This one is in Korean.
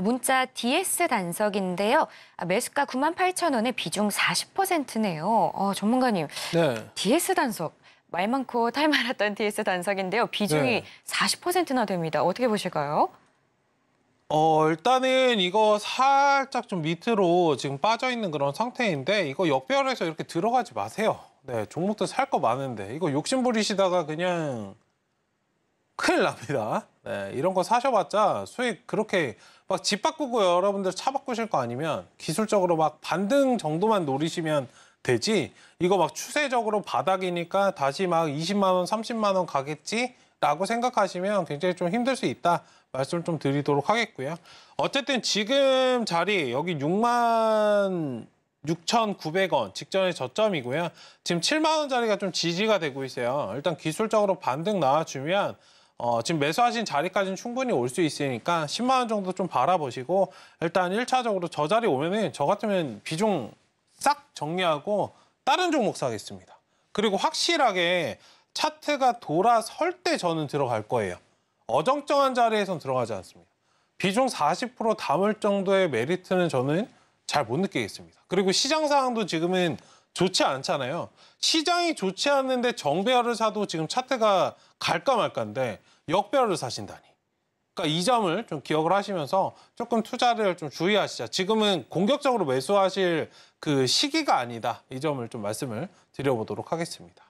문자 DS 단석인데요. 아, 매수가 9만 8천 원에 비중 40%네요. 어, 전문가님, 네. DS 단석 말 많고 탈 많았던 DS 단석인데요. 비중이 네. 40%나 됩니다. 어떻게 보실까요? 어, 일단은 이거 살짝 좀 밑으로 지금 빠져있는 그런 상태인데 이거 역별에서 이렇게 들어가지 마세요. 네, 종목도살 거 많은데 이거 욕심 부리시다가 그냥 큰일 납니다. 네, 이런 거 사셔봤자 수익 그렇게 막 집 바꾸고 여러분들 차 바꾸실 거 아니면 기술적으로 막 반등 정도만 노리시면 되지 이거 막 추세적으로 바닥이니까 다시 막 20만 원, 30만 원 가겠지 라고 생각하시면 굉장히 좀 힘들 수 있다 말씀을 좀 드리도록 하겠고요. 어쨌든 지금 자리 여기 6만 6,900원 직전의 저점이고요. 지금 7만 원짜리가 좀 지지가 되고 있어요. 일단 기술적으로 반등 나와주면 어, 지금 매수하신 자리까지는 충분히 올 수 있으니까 10만 원 정도 좀 바라보시고 일단 1차적으로 저 자리 오면은 저 같으면 비중 싹 정리하고 다른 종목 사겠습니다. 그리고 확실하게 차트가 돌아설 때 저는 들어갈 거예요. 어정쩡한 자리에선 들어가지 않습니다. 비중 40% 담을 정도의 메리트는 저는 잘 못 느끼겠습니다. 그리고 시장 상황도 지금은 좋지 않잖아요. 시장이 좋지 않은데 정배열을 사도 지금 차트가 갈까 말까인데 역배열을 사신다니. 그러니까 이 점을 좀 기억을 하시면서 조금 투자를 좀 주의하시자. 지금은 공격적으로 매수하실 그 시기가 아니다. 이 점을 좀 말씀을 드려보도록 하겠습니다.